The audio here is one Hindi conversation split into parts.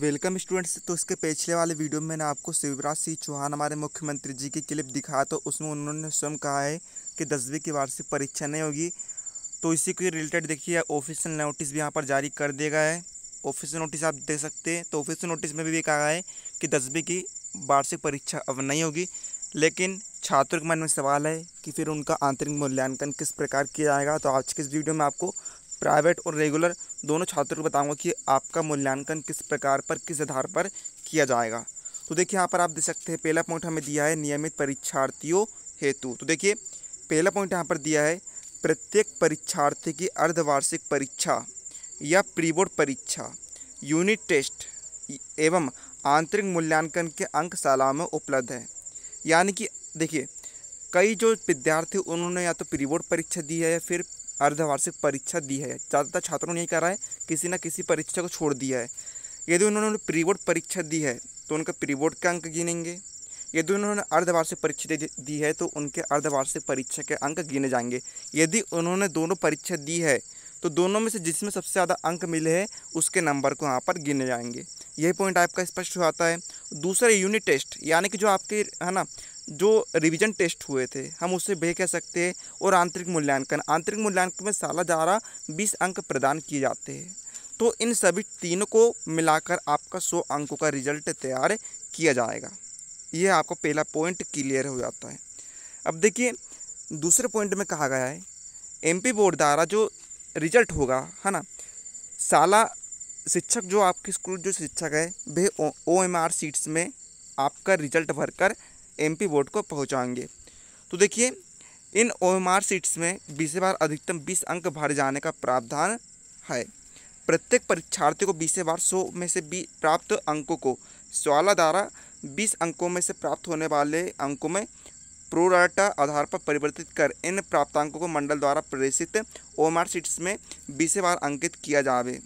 वेलकम स्टूडेंट्स तो इसके पिछले वाले वीडियो में मैंने आपको शिवराज सिंह चौहान हमारे मुख्यमंत्री जी की क्लिप दिखाया तो उसमें उन्होंने स्वयं कहा है कि दसवीं की वार्षिक परीक्षा नहीं होगी तो इसी के रिलेटेड देखिए ऑफिशियल नोटिस भी यहाँ पर जारी कर दिया गया है ऑफिशियल नोटिस आप देख सकते हैं तो ऑफिशियल नोटिस में भी ये कहा है कि दसवीं की वार्षिक परीक्षा अब नहीं होगी लेकिन छात्रों के मन में सवाल है कि फिर उनका आंतरिक मूल्यांकन किस प्रकार किया जाएगा तो आज के इस वीडियो में आपको प्राइवेट और रेगुलर दोनों छात्रों को बताऊंगा कि आपका मूल्यांकन किस प्रकार पर किस आधार पर किया जाएगा तो देखिए यहाँ पर आप देख सकते हैं पहला पॉइंट हमें दिया है नियमित परीक्षार्थियों हेतु तो देखिए पहला पॉइंट यहाँ पर दिया है प्रत्येक परीक्षार्थी की अर्धवार्षिक परीक्षा या प्री बोर्ड परीक्षा यूनिट टेस्ट एवं आंतरिक मूल्यांकन के अंकशालाओं में उपलब्ध है यानी कि देखिए कई जो विद्यार्थी उन्होंने या तो प्री बोर्ड परीक्षा दी है या फिर अर्धवार्षिक परीक्षा दी है ज़्यादातर छात्रों ने यही करा है किसी न किसी परीक्षा को छोड़ दिया है यदि उन्होंने प्री बोर्ड परीक्षा दी है तो उनका प्री बोर्ड के अंक गिनेंगे यदि उन्होंने अर्धवार्षिक परीक्षा दी है तो उनके अर्धवार्षिक परीक्षा के अंक गिने जाएंगे यदि उन्होंने दोनों परीक्षा दी है तो दोनों में से जिसमें सबसे ज़्यादा अंक मिले हैं उसके नंबर को यहाँ पर गिने जाएंगे यही पॉइंट आपका स्पष्ट हो आता है दूसरा यूनिट टेस्ट यानी कि जो आपके है ना जो रिवीजन टेस्ट हुए थे हम उसे भी कह सकते हैं और आंतरिक मूल्यांकन आंतरिक मूल्यांकन में साला द्वारा बीस अंक प्रदान किए जाते हैं तो इन सभी तीनों को मिलाकर आपका सौ अंकों का रिजल्ट तैयार किया जाएगा यह आपका पहला पॉइंट क्लियर हो जाता है अब देखिए दूसरे पॉइंट में कहा गया है एम बोर्ड द्वारा जो रिजल्ट होगा है ना साला शिक्षक जो आपके स्कूल जो शिक्षक है वह ओ एम आर सीट्स में आपका रिजल्ट भरकर एमपी वोट को पहुंचाएंगे तो देखिए इन ओएमआर सीट्स में बीस बार अधिकतम बीस अंक भरे जाने का प्रावधान है प्रत्येक परीक्षार्थी को बीस बार सौ में से बी प्राप्त अंकों को सवाला द्वारा बीस अंकों में से प्राप्त होने वाले अंकों में प्रोराटा आधार पर परिवर्तित कर इन प्राप्तांकों को मंडल द्वारा प्रेषित ओमार सीट्स में बीस बार अंकित किया जावे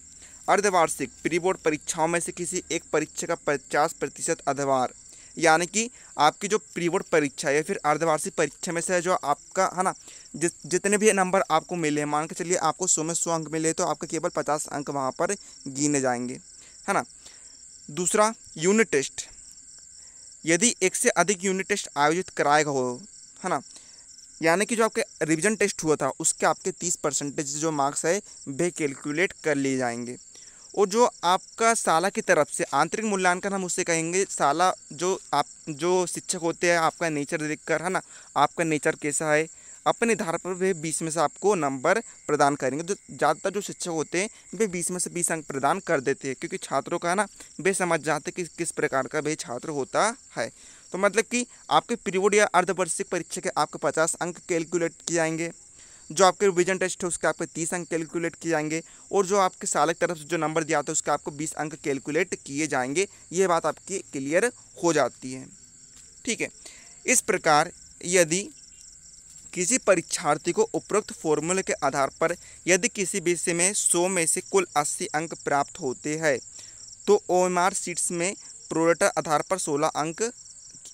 अर्धवार्षिक प्री बोर्ड परीक्षाओं में से किसी एक परीक्षा का पचास प्रतिशत अधवार यानी कि आपकी जो प्री बोर्ड परीक्षा या फिर अर्धवार्षिक परीक्षा में से जो आपका है ना जि, जितने भी नंबर आपको मिले हैं मान के चलिए आपको सौ में सौ अंक मिले तो आपके केवल पचास अंक वहाँ पर गिने जाएंगे है ना दूसरा यूनिट टेस्ट यदि एक से अधिक यूनिट टेस्ट आयोजित कराएगा हो है ना यानी कि जो आपके रिविजन टेस्ट हुआ था उसके आपके तीस परसेंटेज जो मार्क्स है वे कैलकुलेट कर लिए जाएंगे और जो आपका साला की तरफ से आंतरिक मूल्यांकन हम उससे कहेंगे साला जो आप जो शिक्षक होते हैं आपका नेचर देखकर है ना आपका नेचर कैसा है अपने आधार पर वे बीस में से आपको नंबर प्रदान करेंगे जो ज़्यादातर जो शिक्षक होते हैं वे बीस में से बीस अंक प्रदान कर देते हैं क्योंकि छात्रों का है ना वे समझ जाते कि किस प्रकार का वे छात्र होता है तो मतलब कि आपके पीरियड या अर्धवर्षिक परीक्षा के आपके पचास अंक कैलकुलेट किए जाएंगे जो आपके रिविजन टेस्ट है उसके आपके तीस अंक कैलकुलेट किए जाएंगे और जो आपके सालक तरफ से जो नंबर दिया था उसके आपको बीस अंक कैलकुलेट किए जाएंगे ये बात आपकी क्लियर हो जाती है ठीक है इस प्रकार यदि किसी परीक्षार्थी को उपरोक्त फॉर्मूले के आधार पर यदि किसी विषय में सौ में से कुल अस्सी अंक प्राप्त होते हैं तो ओ एम आर सीट्स में प्रोडेटर आधार पर सोलह अंक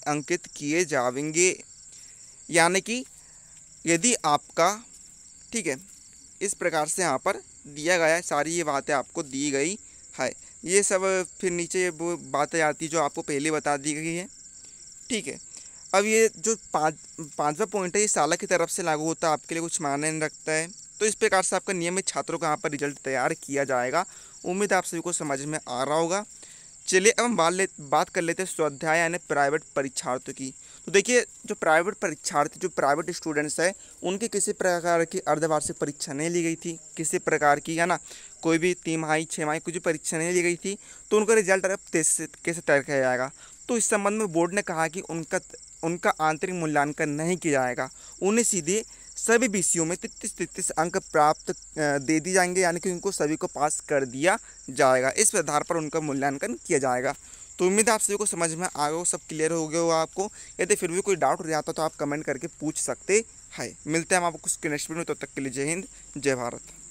अंकित किए जाएंगे यानी कि यदि आपका ठीक है इस प्रकार से यहाँ पर दिया गया है सारी ये बातें आपको दी गई है ये सब फिर नीचे वो बातें आती जो आपको पहले बता दी गई है ठीक है अब ये जो पाँच पाँचवा पॉइंट है ये साला की तरफ से लागू होता है आपके लिए कुछ मायने नहीं रखता है तो इस प्रकार से आपका नियमित छात्रों का यहाँ पर रिजल्ट तैयार किया जाएगा उम्मीद आप सभी को समझ में आ रहा होगा चलिए अब हम बात ले बात कर लेते हैं स्वाध्याय यानी प्राइवेट परीक्षार्थियों की तो देखिए जो प्राइवेट परीक्षार्थी जो प्राइवेट स्टूडेंट्स हैं उनकी किसी प्रकार की अर्धवार्षिक परीक्षा नहीं ली गई थी किसी प्रकार की है ना कोई भी तिमाही छमाही कुछ भी परीक्षा नहीं ली गई थी तो उनका रिजल्ट अब कैसे तय किया जाएगा तो इस संबंध में बोर्ड ने कहा कि उनका उनका आंतरिक मूल्यांकन नहीं किया जाएगा उन्हें सीधे सभी बी में तैतीस तैतीस अंक प्राप्त दे दिए जाएंगे यानी कि उनको सभी को पास कर दिया जाएगा इस आधार पर उनका मूल्यांकन किया जाएगा तो उम्मीद है आप सभी को समझ में आ गए हो सब क्लियर हो गए हो आपको यदि तो फिर भी कोई डाउट रह जाता तो आप कमेंट करके पूछ सकते हैं मिलते हैं हम आपको कुछ नेक्स्ट वीडियो तब तो तक के लिए जय हिंद जय भारत